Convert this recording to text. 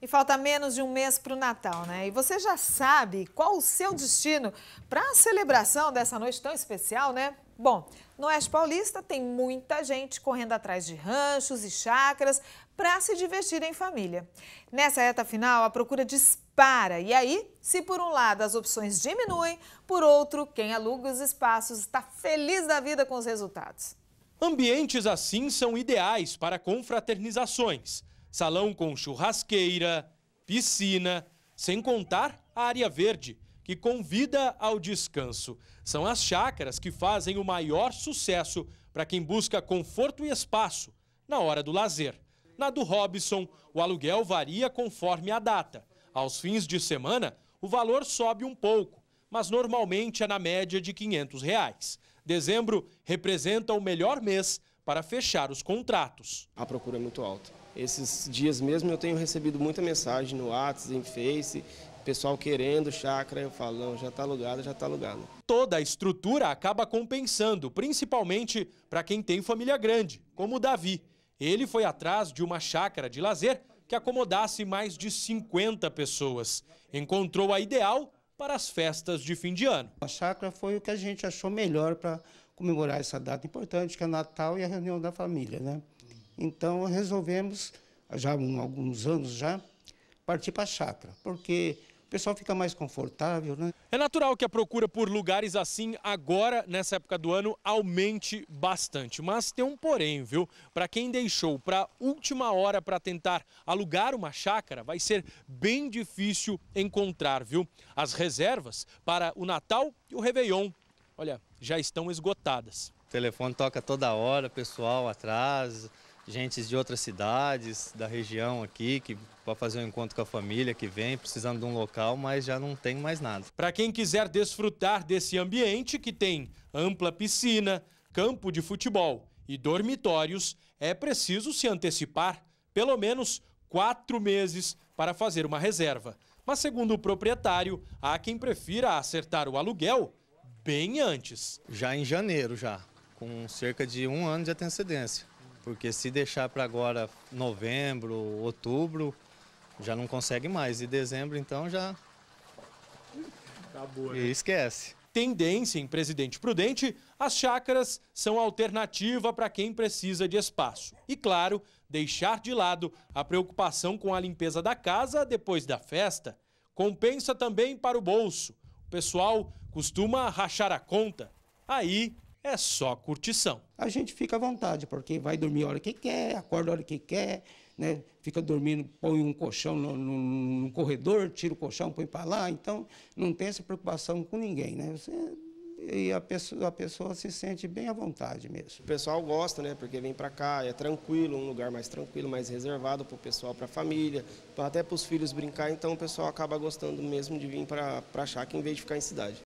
E falta menos de um mês para o Natal, né? E você já sabe qual o seu destino para a celebração dessa noite tão especial, né? Bom, no Oeste Paulista tem muita gente correndo atrás de ranchos e chácaras para se divertir em família. Nessa reta final, a procura dispara. E aí, se por um lado as opções diminuem, por outro, quem aluga os espaços está feliz da vida com os resultados. Ambientes assim são ideais para confraternizações salão com churrasqueira, piscina, sem contar a área verde, que convida ao descanso. São as chácaras que fazem o maior sucesso para quem busca conforto e espaço na hora do lazer. Na do Robson, o aluguel varia conforme a data. Aos fins de semana, o valor sobe um pouco, mas normalmente é na média de R$ 500. Reais. Dezembro representa o melhor mês para fechar os contratos. A procura é muito alta. Esses dias mesmo eu tenho recebido muita mensagem no WhatsApp, em Face, pessoal querendo chácara, eu falo, não, já está alugado, já está alugado. Toda a estrutura acaba compensando, principalmente para quem tem família grande, como o Davi. Ele foi atrás de uma chácara de lazer que acomodasse mais de 50 pessoas. Encontrou a ideal para as festas de fim de ano. A chácara foi o que a gente achou melhor para comemorar essa data importante, que é Natal e a reunião da família, né? Então resolvemos, já há alguns anos já, partir para a chácara, porque o pessoal fica mais confortável, né? É natural que a procura por lugares assim agora, nessa época do ano, aumente bastante. Mas tem um porém, viu? Para quem deixou para última hora para tentar alugar uma chácara, vai ser bem difícil encontrar, viu? As reservas para o Natal e o Réveillon, olha, já estão esgotadas. O telefone toca toda hora, pessoal atrás, gentes de outras cidades, da região aqui, que para fazer um encontro com a família que vem, precisando de um local, mas já não tem mais nada. Para quem quiser desfrutar desse ambiente que tem ampla piscina, campo de futebol e dormitórios, é preciso se antecipar pelo menos quatro meses para fazer uma reserva. Mas, segundo o proprietário, há quem prefira acertar o aluguel bem antes. Já em janeiro, já, com cerca de um ano de antecedência. Porque se deixar para agora novembro, outubro, já não consegue mais. E dezembro, então, já. Tá boa, né? E esquece. Tendência em Presidente Prudente, as chácaras são alternativa para quem precisa de espaço. E claro, deixar de lado a preocupação com a limpeza da casa depois da festa compensa também para o bolso. O pessoal costuma rachar a conta. Aí é só curtição. A gente fica à vontade, porque vai dormir a hora que quer, acorda a hora que quer, né? fica dormindo, põe um colchão no, no, no corredor, tira o colchão, põe para lá. Então, não tem essa preocupação com ninguém. Né? Você, e a pessoa, a pessoa se sente bem à vontade mesmo. O pessoal gosta, né? Porque vem para cá, é tranquilo, um lugar mais tranquilo, mais reservado para o pessoal, para a família, até para os filhos brincar. Então, o pessoal acaba gostando mesmo de vir para a chácara em vez de ficar em cidade.